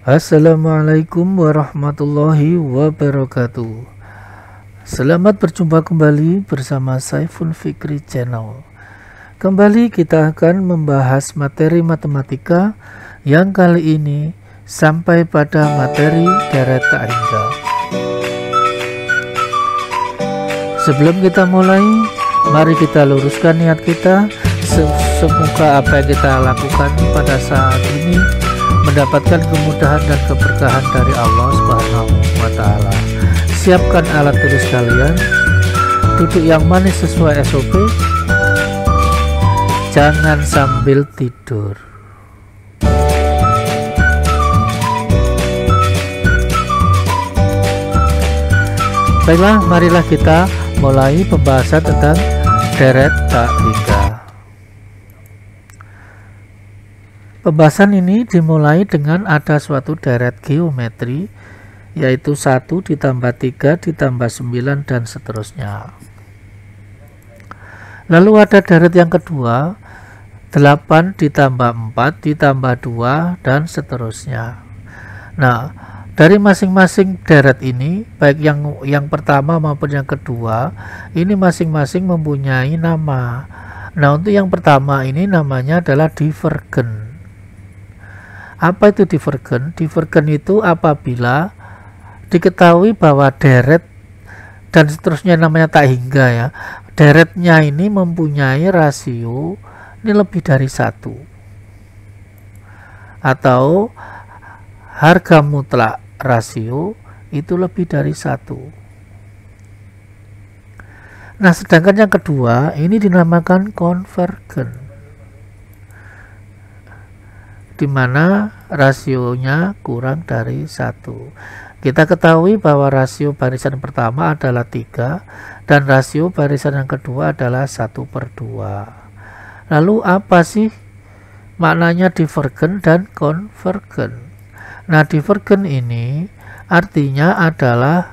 Assalamualaikum warahmatullahi wabarakatuh Selamat berjumpa kembali bersama Saiful Fikri Channel Kembali kita akan membahas materi matematika yang kali ini sampai pada materi deret tangga Sebelum kita mulai, mari kita luruskan niat kita semoga apa yang kita lakukan pada saat ini mendapatkan kemudahan dan keberkahan dari Allah Subhanahu wa taala. Siapkan alat tulis kalian, duduk yang manis sesuai SOP. Jangan sambil tidur. Baiklah, marilah kita mulai pembahasan tentang deret tak hingga. Pembahasan ini dimulai dengan ada suatu deret geometri yaitu 1 ditambah 3 ditambah 9 dan seterusnya. Lalu ada deret yang kedua 8 ditambah 4 ditambah 2 dan seterusnya. Nah, dari masing-masing deret ini baik yang yang pertama maupun yang kedua ini masing-masing mempunyai nama. Nah, untuk yang pertama ini namanya adalah divergen. Apa itu divergen? Divergen itu apabila diketahui bahwa deret dan seterusnya namanya tak hingga ya. Deretnya ini mempunyai rasio ini lebih dari satu atau harga mutlak rasio itu lebih dari satu. Nah, sedangkan yang kedua ini dinamakan konvergen di mana rasionya kurang dari satu. Kita ketahui bahwa rasio barisan pertama adalah tiga dan rasio barisan yang kedua adalah satu per dua Lalu apa sih maknanya divergen dan konvergen? Nah divergen ini artinya adalah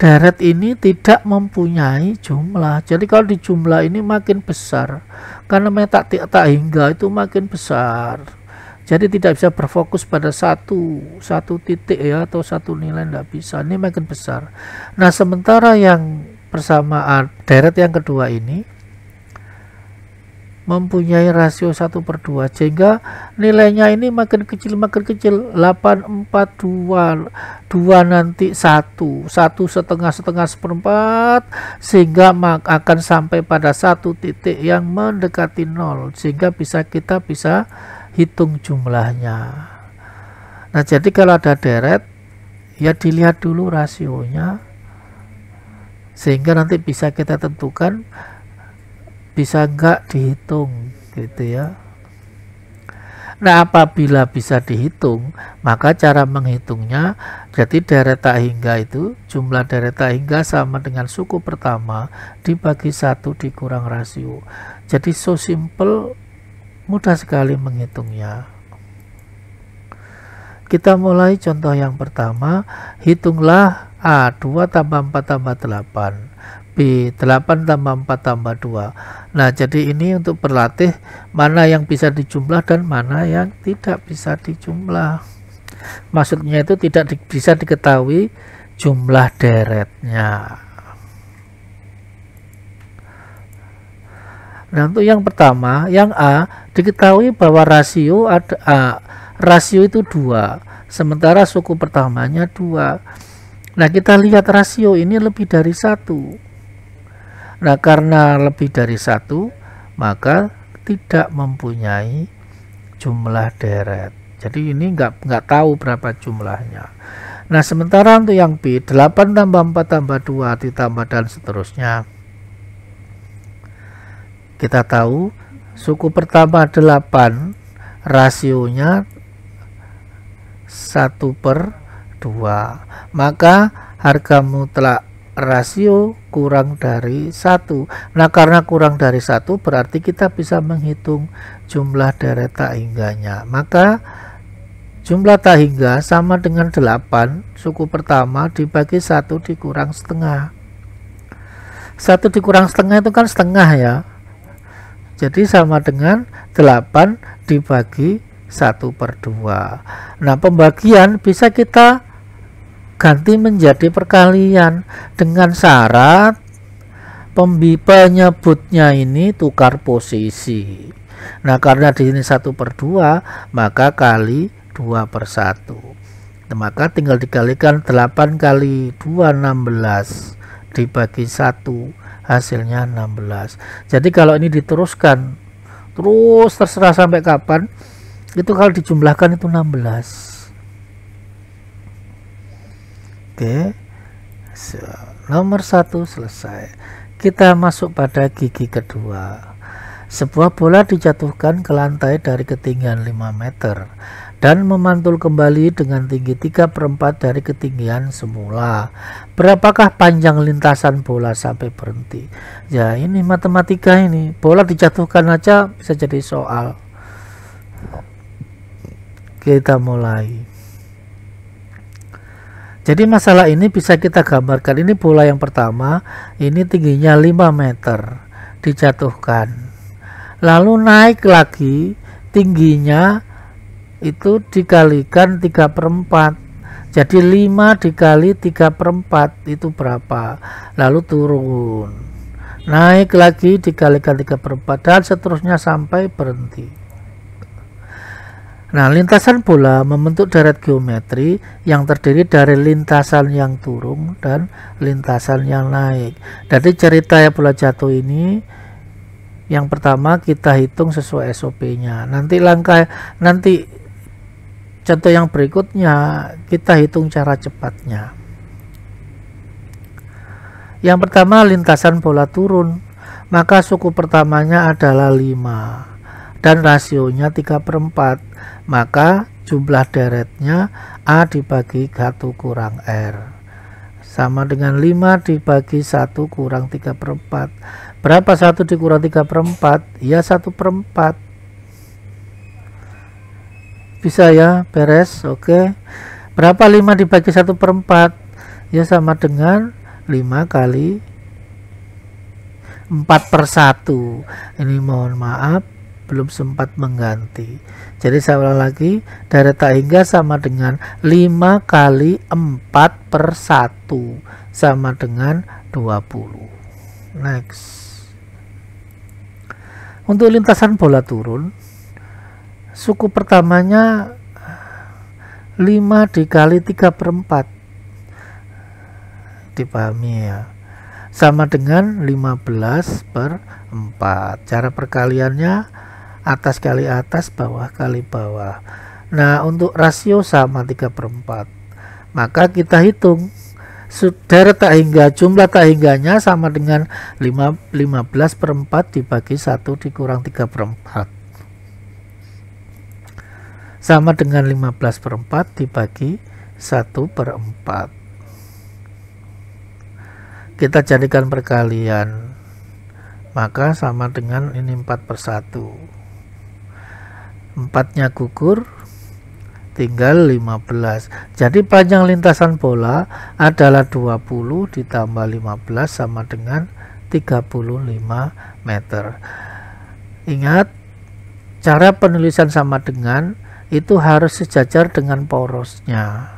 deret ini tidak mempunyai jumlah. Jadi kalau di jumlah ini makin besar karena metak tak hingga itu makin besar jadi tidak bisa berfokus pada satu satu titik ya atau satu nilai tidak bisa ini makin besar nah sementara yang persamaan deret yang kedua ini mempunyai rasio 1 per 2 sehingga nilainya ini makin kecil makin kecil 8, 4, 2 2 nanti 1 1 setengah setengah seperempat sehingga akan sampai pada satu titik yang mendekati nol sehingga bisa kita bisa hitung jumlahnya. Nah, jadi kalau ada deret, ya dilihat dulu rasionya, sehingga nanti bisa kita tentukan bisa enggak dihitung, gitu ya. Nah, apabila bisa dihitung, maka cara menghitungnya jadi deret tak hingga itu jumlah deret tak hingga sama dengan suku pertama dibagi satu dikurang rasio. Jadi so simple Mudah sekali menghitungnya. Kita mulai contoh yang pertama, hitunglah A 2 tambah 4 tambah 8, B 8 tambah 4 tambah 2. Nah, jadi ini untuk berlatih mana yang bisa dijumlah dan mana yang tidak bisa dijumlah. Maksudnya itu tidak di, bisa diketahui jumlah deretnya. Nah, untuk yang pertama, yang A, diketahui bahwa rasio ada A. Rasio itu dua, sementara suku pertamanya dua. Nah, kita lihat rasio ini lebih dari satu. Nah, karena lebih dari satu, maka tidak mempunyai jumlah deret. Jadi ini nggak nggak tahu berapa jumlahnya. Nah, sementara untuk yang B, 8 tambah 4 tambah 2 ditambah dan seterusnya kita tahu suku pertama 8 rasionya 1 per 2 maka harga mutlak rasio kurang dari satu. Nah karena kurang dari satu berarti kita bisa menghitung jumlah deret tak hingganya. Maka jumlah tak hingga sama dengan 8 suku pertama dibagi satu dikurang setengah. Satu dikurang setengah itu kan setengah ya. Jadi sama dengan 8 dibagi 1 per 2. Nah pembagian bisa kita ganti menjadi perkalian dengan syarat penyebutnya ini tukar posisi. Nah karena di sini 1 per 2 maka kali 2 per 1. Nah, maka tinggal dikalikan 8 kali 2 16 dibagi 1 hasilnya 16 jadi kalau ini diteruskan terus terserah sampai kapan itu kalau dijumlahkan itu 16 oke so, nomor satu selesai kita masuk pada gigi kedua sebuah bola dijatuhkan ke lantai dari ketinggian 5 meter dan memantul kembali dengan tinggi 3 perempat dari ketinggian semula. Berapakah panjang lintasan bola sampai berhenti? Ya ini matematika ini, bola dijatuhkan aja bisa jadi soal. Kita mulai. Jadi masalah ini bisa kita gambarkan, ini bola yang pertama, ini tingginya 5 meter, dijatuhkan. Lalu naik lagi tingginya itu dikalikan 3 per 4 jadi 5 dikali 3 per 4 itu berapa lalu turun naik lagi dikalikan 3 per 4 dan seterusnya sampai berhenti nah lintasan bola membentuk deret geometri yang terdiri dari lintasan yang turun dan lintasan yang naik jadi cerita ya bola jatuh ini yang pertama kita hitung sesuai SOP-nya. Nanti langkah nanti Contoh yang berikutnya, kita hitung cara cepatnya. Yang pertama, lintasan bola turun. Maka suku pertamanya adalah 5 dan rasionya 3 per 4. Maka jumlah deretnya A dibagi 1 kurang R. Sama dengan 5 dibagi 1 kurang 3 per 4. Berapa 1 dikurang 3 per 4? Ya 1 per 4 bisa ya beres oke okay. berapa 5 dibagi 1 per 4 ya sama dengan 5 kali 4 per 1 ini mohon maaf belum sempat mengganti jadi saya lagi dari tak hingga sama dengan 5 kali 4 per 1 sama dengan 20 next untuk lintasan bola turun suku pertamanya 5 dikali 3 per 4 dipahami ya sama dengan 15 per 4 cara perkaliannya atas kali atas bawah kali bawah nah untuk rasio sama 3 per 4 maka kita hitung saudara tak hingga jumlah tak hingganya sama dengan 5, 15 per 4 dibagi 1 dikurang 3 per 4 sama dengan 15 per 4 dibagi 1 per 4 kita jadikan perkalian maka sama dengan ini 4 per 1 4 nya gugur tinggal 15 jadi panjang lintasan bola adalah 20 ditambah 15 sama dengan 35 meter ingat cara penulisan sama dengan itu harus sejajar dengan porosnya.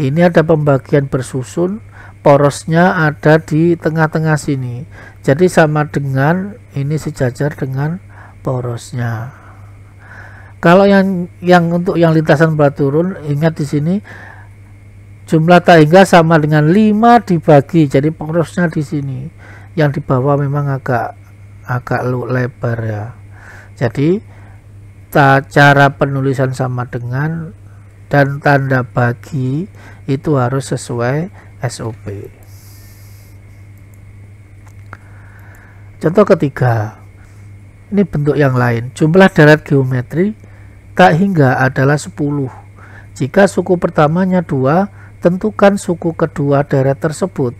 Ini ada pembagian bersusun, porosnya ada di tengah-tengah sini. Jadi sama dengan ini sejajar dengan porosnya. Kalau yang yang untuk yang lintasan berat turun, ingat di sini jumlah tak hingga sama dengan 5 dibagi. Jadi porosnya di sini. Yang di bawah memang agak agak lebar ya. Jadi ta, cara penulisan sama dengan dan tanda bagi itu harus sesuai SOP. Contoh ketiga, ini bentuk yang lain. Jumlah deret geometri tak hingga adalah 10. Jika suku pertamanya dua, tentukan suku kedua deret tersebut.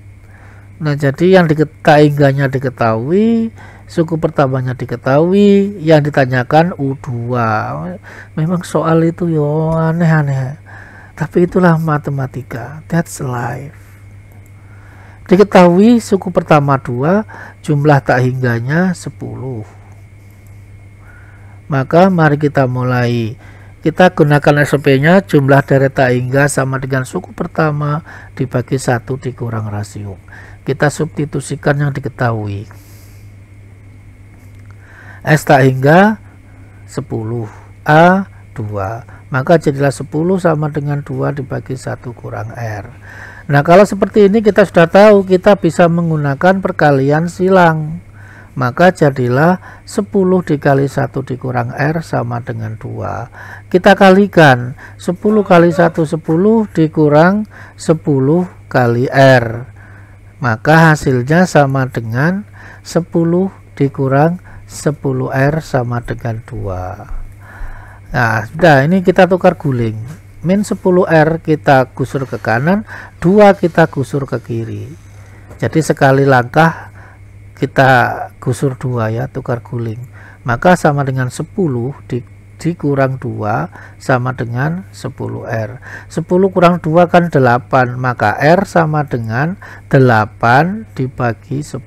Nah, jadi yang tak hingganya diketahui, suku pertamanya diketahui yang ditanyakan U2 memang soal itu yo aneh-aneh tapi itulah matematika that's life diketahui suku pertama 2 jumlah tak hingganya 10 maka mari kita mulai kita gunakan SOP nya jumlah deret tak hingga sama dengan suku pertama dibagi satu dikurang rasio. Kita substitusikan yang diketahui. S tak hingga 10 A 2 maka jadilah 10 sama dengan 2 dibagi 1 kurang R nah kalau seperti ini kita sudah tahu kita bisa menggunakan perkalian silang maka jadilah 10 dikali 1 dikurang R sama dengan 2 kita kalikan 10 kali 1 10 dikurang 10 kali R maka hasilnya sama dengan 10 dikurang 10R sama dengan 2 nah sudah ini kita tukar guling min 10R kita gusur ke kanan 2 kita gusur ke kiri jadi sekali langkah kita gusur 2 ya tukar guling maka sama dengan 10 di dikurang 2 sama dengan 10R 10 kurang 2 kan 8 maka R sama dengan 8 dibagi 10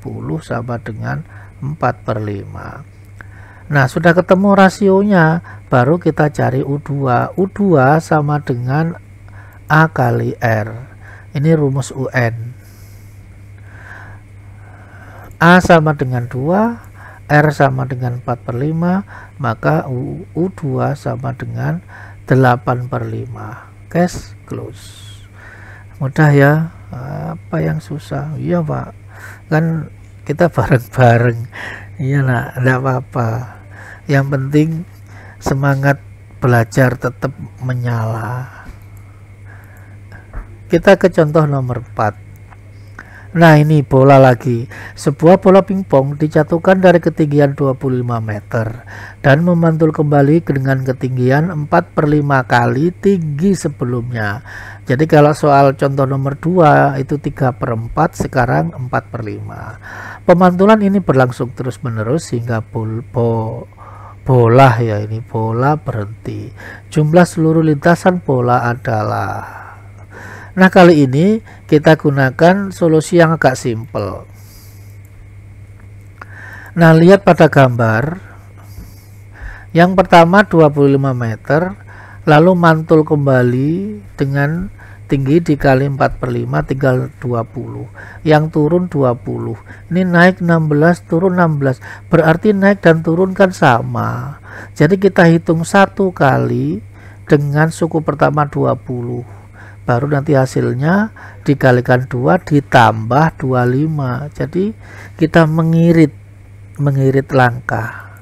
sama dengan 4 per 5 nah sudah ketemu rasionya baru kita cari U2 U2 sama dengan A kali R ini rumus UN A sama dengan 2 R sama dengan 4 per 5 maka U, 2 sama dengan 8 per 5 case close mudah ya apa yang susah iya pak kan kita bareng-bareng iya nak tidak apa-apa yang penting semangat belajar tetap menyala kita ke contoh nomor 4 Nah ini bola lagi. Sebuah bola pingpong dijatuhkan dari ketinggian 25 meter dan memantul kembali dengan ketinggian 4 per 5 kali tinggi sebelumnya. Jadi kalau soal contoh nomor 2 itu 3 per 4 sekarang 4 per 5. Pemantulan ini berlangsung terus menerus hingga bol, bola ya ini bola berhenti. Jumlah seluruh lintasan bola adalah Nah kali ini kita gunakan solusi yang agak simple nah lihat pada gambar yang pertama 25 meter lalu mantul kembali dengan tinggi dikali 4 per 5 tinggal 20 yang turun 20 ini naik 16 turun 16 berarti naik dan turun kan sama jadi kita hitung satu kali dengan suku pertama 20 baru nanti hasilnya dikalikan 2 ditambah 25 jadi kita mengirit mengirit langkah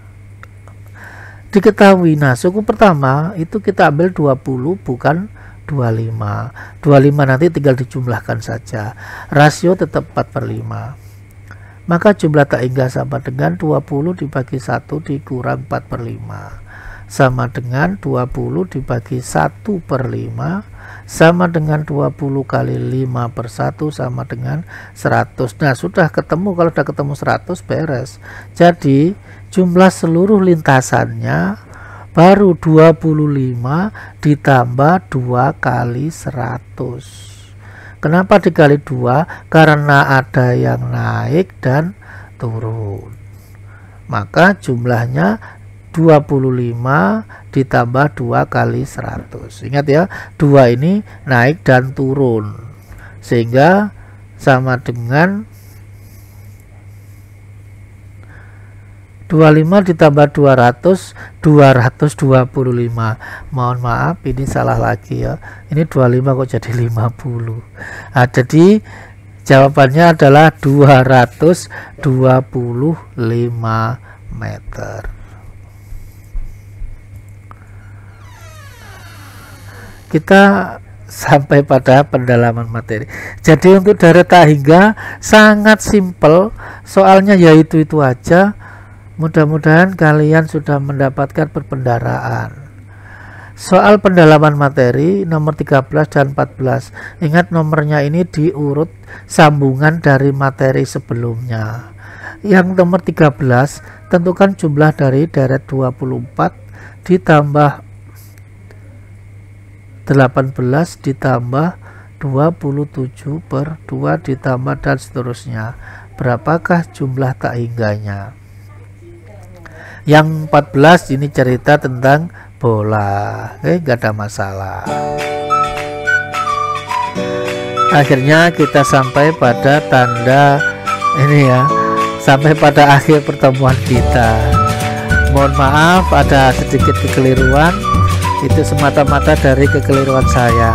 diketahui nah suku pertama itu kita ambil 20 bukan 25 25 nanti tinggal dijumlahkan saja rasio tetap 4 per 5 maka jumlah tak hingga sama dengan 20 dibagi 1 dikurang 4 per 5 sama dengan 20 dibagi 1 per 5 sama dengan 20 kali 5 per 1 sama dengan 100 nah sudah ketemu kalau sudah ketemu 100 beres jadi jumlah seluruh lintasannya baru 25 ditambah 2 kali 100 Kenapa dikali 2 Karena ada yang naik dan turun. Maka jumlahnya 25 ditambah 2 kali 100 ingat ya 2 ini naik dan turun sehingga sama dengan 25 ditambah 200 225 mohon maaf ini salah lagi ya ini 25 kok jadi 50 nah, jadi jawabannya adalah 225 meter kita sampai pada pendalaman materi. Jadi untuk darata hingga sangat simpel. soalnya yaitu itu aja. Mudah-mudahan kalian sudah mendapatkan perbendaraan. Soal pendalaman materi nomor 13 dan 14. Ingat nomornya ini diurut sambungan dari materi sebelumnya. Yang nomor 13 tentukan jumlah dari deret 24 ditambah 18 ditambah 27 per 2 ditambah dan seterusnya berapakah jumlah tak hingganya yang 14 ini cerita tentang bola oke eh, gak ada masalah akhirnya kita sampai pada tanda ini ya sampai pada akhir pertemuan kita mohon maaf ada sedikit kekeliruan itu semata-mata dari kekeliruan saya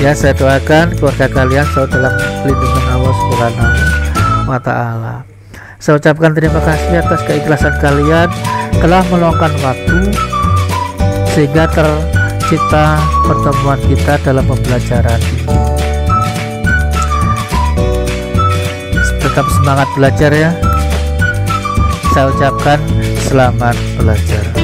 ya saya doakan keluarga kalian selalu dalam lindungan Allah subhanahu wa ta'ala saya ucapkan terima kasih atas keikhlasan kalian telah meluangkan waktu sehingga tercipta pertemuan kita dalam pembelajaran ini tetap semangat belajar ya saya ucapkan selamat belajar